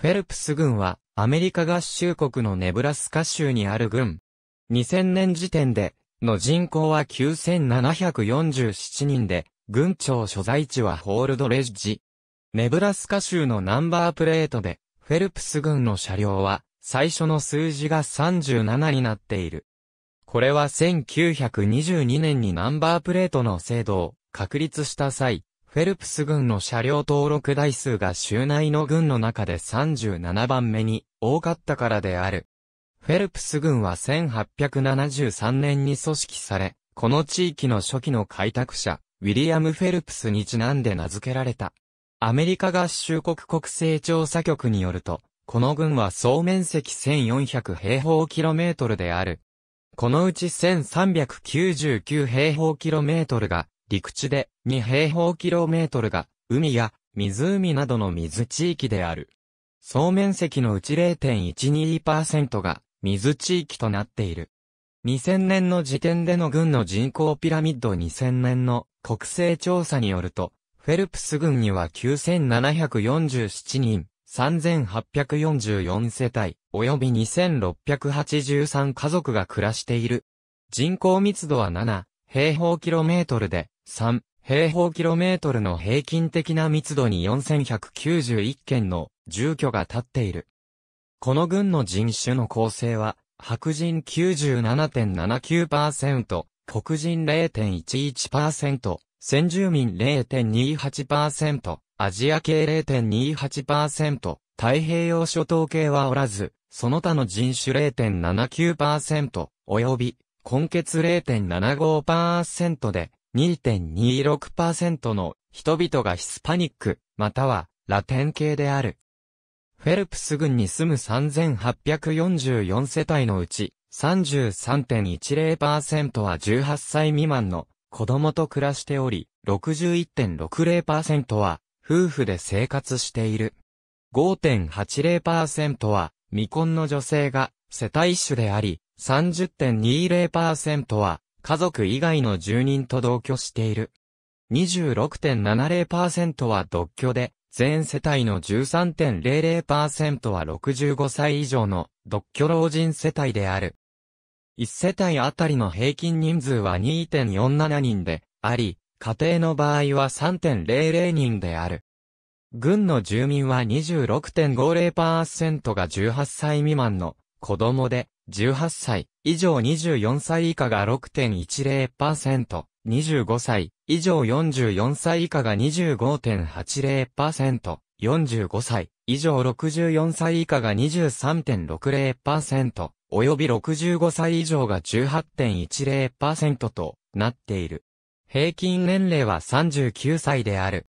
フェルプス軍は、アメリカ合衆国のネブラスカ州にある軍。2000年時点で、の人口は9747人で、軍庁所在地はホールドレッジ。ネブラスカ州のナンバープレートで、フェルプス軍の車両は、最初の数字が37になっている。これは1922年にナンバープレートの制度を確立した際、フェルプス軍の車両登録台数が州内の軍の中で37番目に多かったからである。フェルプス軍は1873年に組織され、この地域の初期の開拓者、ウィリアム・フェルプスにちなんで名付けられた。アメリカ合衆国国勢調査局によると、この軍は総面積1400平方キロメートルである。このうち1399平方キロメートルが陸地で2平方キロメートルが海や湖などの水地域である。総面積のうち0.12%が水地域となっている。2000年の時点での軍の人口ピラミッド2000年の国勢調査によると、フェルプス軍には9747人、3844世帯、及び2683家族が暮らしている。人口密度は7平方キロメートルで、3平方キロメートルの平均的な密度に4191件の住居が建っている。この群の人種の構成は、白人97.79%、黒人0.11%、先住民0.28%、アジア系0.28%、太平洋諸島系はおらず、その他の人種0.79%、及び、根血0.75%で、2.26%の人々がヒスパニック、またはラテン系である。フェルプス郡に住む3844世帯のうち、33.10%は18歳未満の子供と暮らしており、61.60%は夫婦で生活している。5.80%は未婚の女性が世帯主であり、30.20%は家族以外の住人と同居している。26.70%は独居で、全世帯の13.00%は65歳以上の独居老人世帯である。1世帯あたりの平均人数は2.47人であり、家庭の場合は3.00人である。軍の住民は26.50%が18歳未満の子供で、18歳以上24歳以下が6.10%、25歳以上44歳以下が25.80%、45歳以上64歳以下が23.60%、および65歳以上が18.10%となっている。平均年齢は39歳である。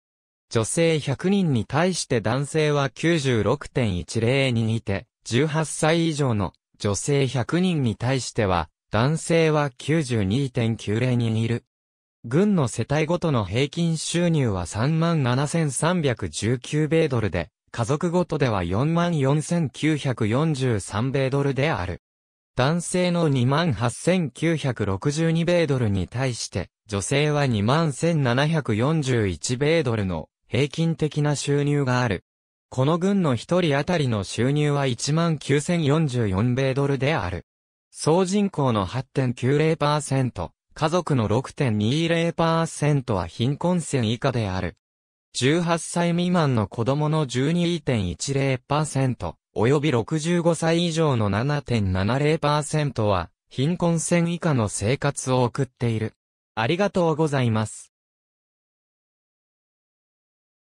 女性100人に対して男性は96.10人いて、18歳以上の女性100人に対しては、男性は92.90人いる。軍の世帯ごとの平均収入は37,319米ドルで、家族ごとでは44,943米ドルである。男性の28,962米ドルに対して、女性は21,741米ドルの平均的な収入がある。この軍の一人当たりの収入は19,044米ドルである。総人口の8.90%、家族の6.20%は貧困線以下である。18歳未満の子供の12.10%、及び65歳以上の7.70%は、貧困線以下の生活を送っている。ありがとうございます。